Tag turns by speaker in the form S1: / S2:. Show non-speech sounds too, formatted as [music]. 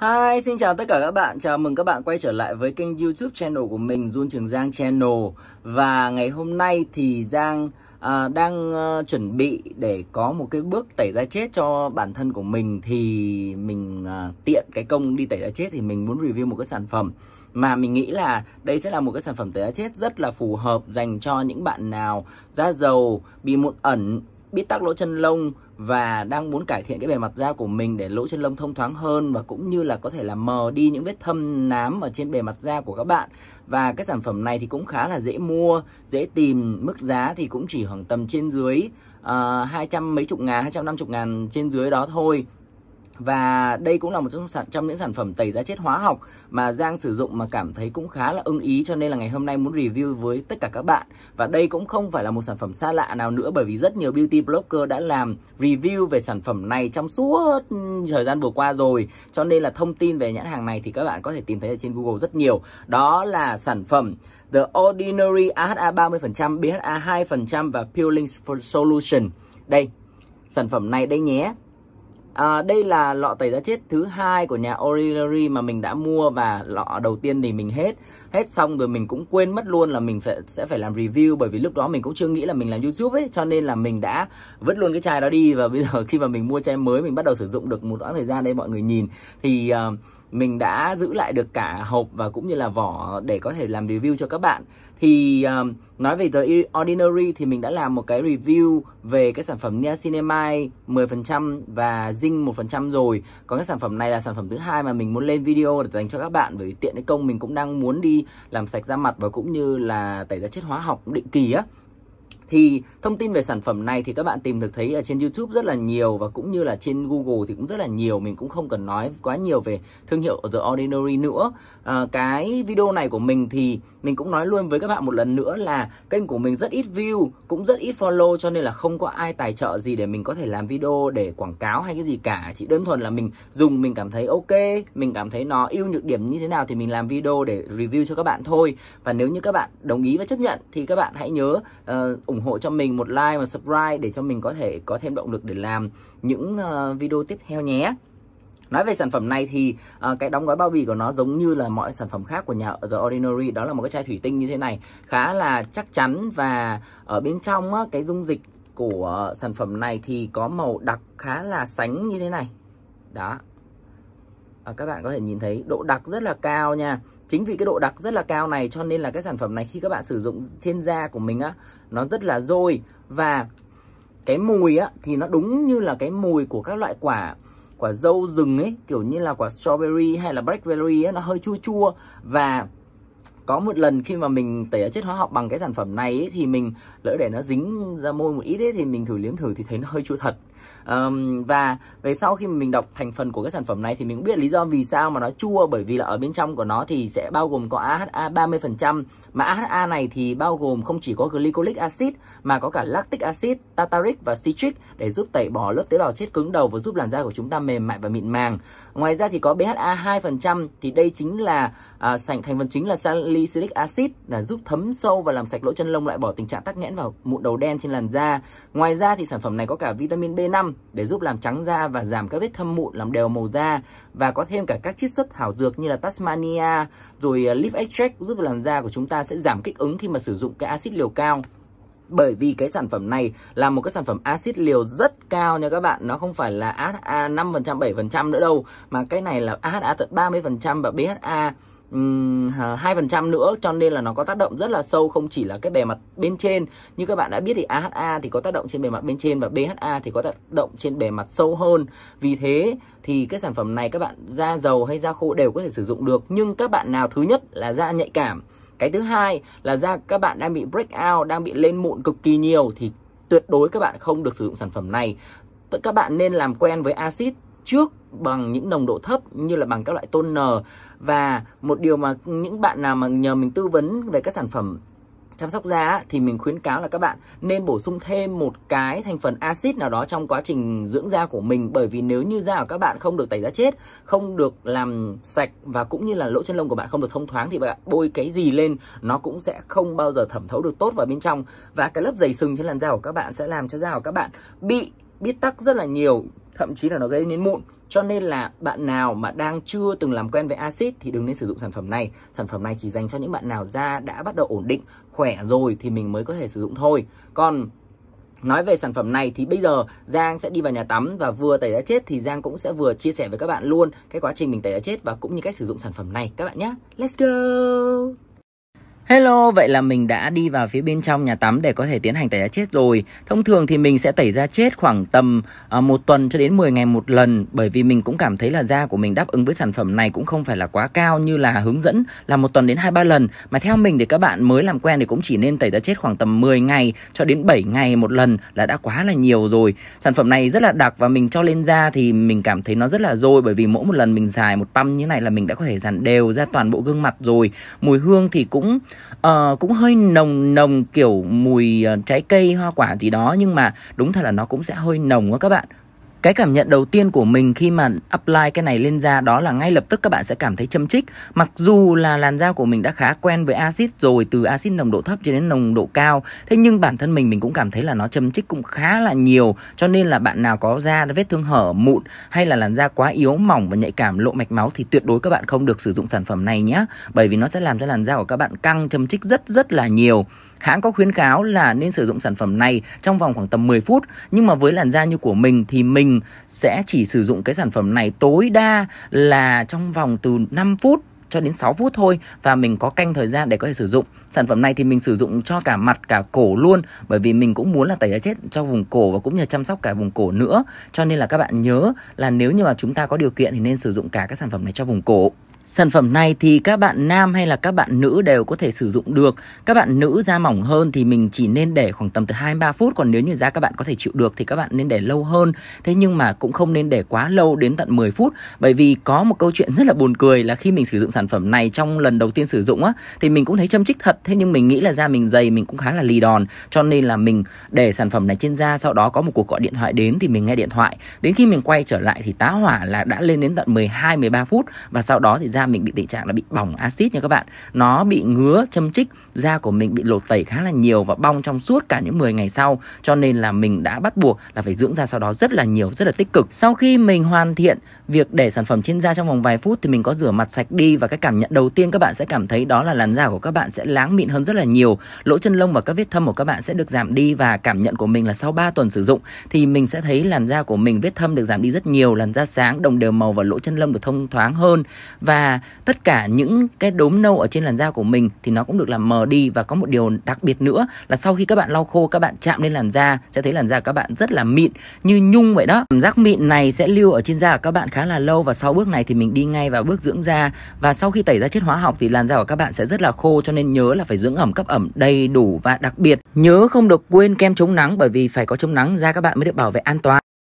S1: Hi, xin chào tất cả các bạn. Chào mừng các bạn quay trở lại với kênh YouTube channel của mình Jun Trường Giang Channel. Và ngày hôm nay thì Giang à, đang à, chuẩn bị để có một cái bước tẩy da chết cho bản thân của mình thì mình à, tiện cái công đi tẩy da chết thì mình muốn review một cái sản phẩm mà mình nghĩ là đây sẽ là một cái sản phẩm tẩy da chết rất là phù hợp dành cho những bạn nào da dầu bị mụn ẩn bị tắc lỗ chân lông và đang muốn cải thiện cái bề mặt da của mình để lỗ chân lông thông thoáng hơn và cũng như là có thể là mờ đi những vết thâm nám ở trên bề mặt da của các bạn. Và cái sản phẩm này thì cũng khá là dễ mua, dễ tìm, mức giá thì cũng chỉ khoảng tầm trên dưới uh, trăm mấy chục ngàn, hai trăm năm chục ngàn trên dưới đó thôi và đây cũng là một trong, trong những sản phẩm tẩy da chết hóa học mà Giang sử dụng mà cảm thấy cũng khá là ưng ý cho nên là ngày hôm nay muốn review với tất cả các bạn. Và đây cũng không phải là một sản phẩm xa lạ nào nữa bởi vì rất nhiều beauty blogger đã làm review về sản phẩm này trong suốt ừ, thời gian vừa qua rồi. Cho nên là thông tin về nhãn hàng này thì các bạn có thể tìm thấy ở trên Google rất nhiều. Đó là sản phẩm The Ordinary AHA 30%, BHA 2% và Peeling Solution. Đây, sản phẩm này đây nhé À, đây là lọ tẩy da chết thứ hai của nhà Orillery mà mình đã mua và lọ đầu tiên thì mình hết hết xong rồi mình cũng quên mất luôn là mình phải, sẽ phải làm review bởi vì lúc đó mình cũng chưa nghĩ là mình làm YouTube ấy cho nên là mình đã vứt luôn cái chai đó đi và [laughs] bây giờ khi mà mình mua chai mới mình bắt đầu sử dụng được một đoạn thời gian đây mọi người nhìn thì uh, mình đã giữ lại được cả hộp và cũng như là vỏ để có thể làm review cho các bạn thì um, nói về The Ordinary thì mình đã làm một cái review về cái sản phẩm Niacinamide 10% và Zinc 1% rồi còn cái sản phẩm này là sản phẩm thứ hai mà mình muốn lên video để dành cho các bạn bởi vì tiện cái công mình cũng đang muốn đi làm sạch da mặt và cũng như là tẩy da chết hóa học định kỳ á thì thông tin về sản phẩm này thì các bạn tìm được thấy ở trên YouTube rất là nhiều và cũng như là trên Google thì cũng rất là nhiều mình cũng không cần nói quá nhiều về thương hiệu The Ordinary nữa à, cái video này của mình thì mình cũng nói luôn với các bạn một lần nữa là kênh của mình rất ít view cũng rất ít follow cho nên là không có ai tài trợ gì để mình có thể làm video để quảng cáo hay cái gì cả chỉ đơn thuần là mình dùng mình cảm thấy ok mình cảm thấy nó ưu nhược điểm như thế nào thì mình làm video để review cho các bạn thôi và nếu như các bạn đồng ý và chấp nhận thì các bạn hãy nhớ uh, ủng hộ cho mình một like và subscribe để cho mình có thể có thêm động lực để làm những uh, video tiếp theo nhé Nói về sản phẩm này thì uh, cái đóng gói bao bì của nó giống như là mọi sản phẩm khác của nhà The Ordinary Đó là một cái chai thủy tinh như thế này Khá là chắc chắn và ở bên trong á, cái dung dịch của sản phẩm này thì có màu đặc khá là sánh như thế này Đó à, Các bạn có thể nhìn thấy độ đặc rất là cao nha chính vì cái độ đặc rất là cao này cho nên là cái sản phẩm này khi các bạn sử dụng trên da của mình á nó rất là dôi và cái mùi á thì nó đúng như là cái mùi của các loại quả quả dâu rừng ấy kiểu như là quả strawberry hay là blackberry ấy, nó hơi chua chua và có một lần khi mà mình tẩy chất hóa học bằng cái sản phẩm này ấy, thì mình lỡ để nó dính ra môi một ít ấy, thì mình thử liếm thử thì thấy nó hơi chua thật um, và về sau khi mình đọc thành phần của cái sản phẩm này thì mình cũng biết lý do vì sao mà nó chua bởi vì là ở bên trong của nó thì sẽ bao gồm có AHA 30% mà AHA này thì bao gồm không chỉ có glycolic acid mà có cả lactic acid, tartaric và citric để giúp tẩy bỏ lớp tế bào chết cứng đầu và giúp làn da của chúng ta mềm mại và mịn màng. Ngoài ra thì có BHA 2% thì đây chính là à, sảnh thành phần chính là salicylic acid là giúp thấm sâu và làm sạch lỗ chân lông loại bỏ tình trạng tắc nghẽn và mụn đầu đen trên làn da. Ngoài ra thì sản phẩm này có cả vitamin B5 để giúp làm trắng da và giảm các vết thâm mụn làm đều màu da và có thêm cả các chiết xuất thảo dược như là Tasmania rồi à, leaf extract giúp làn da của chúng ta sẽ giảm kích ứng khi mà sử dụng cái acid liều cao bởi vì cái sản phẩm này là một cái sản phẩm axit liều rất cao nha các bạn nó không phải là AHA 5% 7% nữa đâu mà cái này là AHA tận 30% và BHA hai phần trăm nữa cho nên là nó có tác động rất là sâu không chỉ là cái bề mặt bên trên như các bạn đã biết thì AHA thì có tác động trên bề mặt bên trên và BHA thì có tác động trên bề mặt sâu hơn vì thế thì cái sản phẩm này các bạn da dầu hay da khô đều có thể sử dụng được nhưng các bạn nào thứ nhất là da nhạy cảm cái thứ hai là da các bạn đang bị breakout đang bị lên mụn cực kỳ nhiều thì tuyệt đối các bạn không được sử dụng sản phẩm này các bạn nên làm quen với axit trước bằng những nồng độ thấp như là bằng các loại toner và một điều mà những bạn nào mà nhờ mình tư vấn về các sản phẩm chăm sóc da thì mình khuyến cáo là các bạn nên bổ sung thêm một cái thành phần axit nào đó trong quá trình dưỡng da của mình bởi vì nếu như da của các bạn không được tẩy da chết, không được làm sạch và cũng như là lỗ chân lông của bạn không được thông thoáng thì bạn bôi cái gì lên nó cũng sẽ không bao giờ thẩm thấu được tốt vào bên trong và cái lớp dày sừng trên làn da của các bạn sẽ làm cho da của các bạn bị biết tắc rất là nhiều thậm chí là nó gây đến mụn cho nên là bạn nào mà đang chưa từng làm quen với axit thì đừng nên sử dụng sản phẩm này sản phẩm này chỉ dành cho những bạn nào da đã bắt đầu ổn định khỏe rồi thì mình mới có thể sử dụng thôi còn Nói về sản phẩm này thì bây giờ Giang sẽ đi vào nhà tắm và vừa tẩy đã chết thì Giang cũng sẽ vừa chia sẻ với các bạn luôn cái quá trình mình tẩy đã chết và cũng như cách sử dụng sản phẩm này các bạn nhé. Let's go! Hello, vậy là mình đã đi vào phía bên trong nhà tắm để có thể tiến hành tẩy da chết rồi. Thông thường thì mình sẽ tẩy da chết khoảng tầm ờ, một tuần cho đến 10 ngày một lần bởi vì mình cũng cảm thấy là da của mình đáp ứng với sản phẩm này cũng không phải là quá cao như là hướng dẫn là một tuần đến 2 3 lần mà theo mình thì các bạn mới làm quen thì cũng chỉ nên tẩy da chết khoảng tầm 10 ngày cho đến 7 ngày một lần là đã quá là nhiều rồi. Sản phẩm này rất là đặc và mình cho lên da thì mình cảm thấy nó rất là dôi bởi vì mỗi một lần mình dài một pump như này là mình đã có thể dàn đều ra toàn bộ gương mặt rồi. Mùi hương thì cũng uh, cũng hơi nồng nồng kiểu mùi uh, trái cây hoa quả gì đó nhưng mà đúng thật là nó cũng sẽ hơi nồng á các bạn cái cảm nhận đầu tiên của mình khi mà apply cái này lên da đó là ngay lập tức các bạn sẽ cảm thấy châm chích mặc dù là làn da của mình đã khá quen với axit rồi từ axit nồng độ thấp cho đến nồng độ cao thế nhưng bản thân mình mình cũng cảm thấy là nó châm chích cũng khá là nhiều cho nên là bạn nào có da vết thương hở mụn hay là làn da quá yếu mỏng và nhạy cảm lộ mạch máu thì tuyệt đối các bạn không được sử dụng sản phẩm này nhé bởi vì nó sẽ làm cho làn da của các bạn căng châm chích rất rất là nhiều hãng có khuyến cáo là nên sử dụng sản phẩm này trong vòng khoảng tầm 10 phút nhưng mà với làn da như của mình thì mình sẽ chỉ sử dụng cái sản phẩm này tối đa là trong vòng từ 5 phút cho đến 6 phút thôi và mình có canh thời gian để có thể sử dụng. Sản phẩm này thì mình sử dụng cho cả mặt cả cổ luôn bởi vì mình cũng muốn là tẩy da chết cho vùng cổ và cũng như chăm sóc cả vùng cổ nữa. Cho nên là các bạn nhớ là nếu như mà chúng ta có điều kiện thì nên sử dụng cả các sản phẩm này cho vùng cổ. Sản phẩm này thì các bạn nam hay là các bạn nữ đều có thể sử dụng được. Các bạn nữ da mỏng hơn thì mình chỉ nên để khoảng tầm từ 2 3 phút còn nếu như da các bạn có thể chịu được thì các bạn nên để lâu hơn. Thế nhưng mà cũng không nên để quá lâu đến tận 10 phút bởi vì có một câu chuyện rất là buồn cười là khi mình sử dụng sản phẩm này trong lần đầu tiên sử dụng á thì mình cũng thấy châm chích thật thế nhưng mình nghĩ là da mình dày mình cũng khá là lì đòn cho nên là mình để sản phẩm này trên da sau đó có một cuộc gọi điện thoại đến thì mình nghe điện thoại. Đến khi mình quay trở lại thì tá hỏa là đã lên đến tận 12 13 phút và sau đó thì da mình bị tình trạng là bị bỏng axit nha các bạn nó bị ngứa châm chích da của mình bị lột tẩy khá là nhiều và bong trong suốt cả những 10 ngày sau cho nên là mình đã bắt buộc là phải dưỡng da sau đó rất là nhiều rất là tích cực sau khi mình hoàn thiện việc để sản phẩm trên da trong vòng vài phút thì mình có rửa mặt sạch đi và cái cảm nhận đầu tiên các bạn sẽ cảm thấy đó là làn da của các bạn sẽ láng mịn hơn rất là nhiều lỗ chân lông và các vết thâm của các bạn sẽ được giảm đi và cảm nhận của mình là sau 3 tuần sử dụng thì mình sẽ thấy làn da của mình vết thâm được giảm đi rất nhiều làn da sáng đồng đều màu và lỗ chân lông được thông thoáng hơn và tất cả những cái đốm nâu ở trên làn da của mình thì nó cũng được làm mờ đi và có một điều đặc biệt nữa là sau khi các bạn lau khô các bạn chạm lên làn da sẽ thấy làn da các bạn rất là mịn như nhung vậy đó cảm giác mịn này sẽ lưu ở trên da của các bạn khá là lâu và sau bước này thì mình đi ngay vào bước dưỡng da và sau khi tẩy da chết hóa học thì làn da của các bạn sẽ rất là khô cho nên nhớ là phải dưỡng ẩm cấp ẩm đầy đủ và đặc biệt nhớ không được quên kem chống nắng bởi vì phải có chống nắng da các bạn mới được bảo vệ an toàn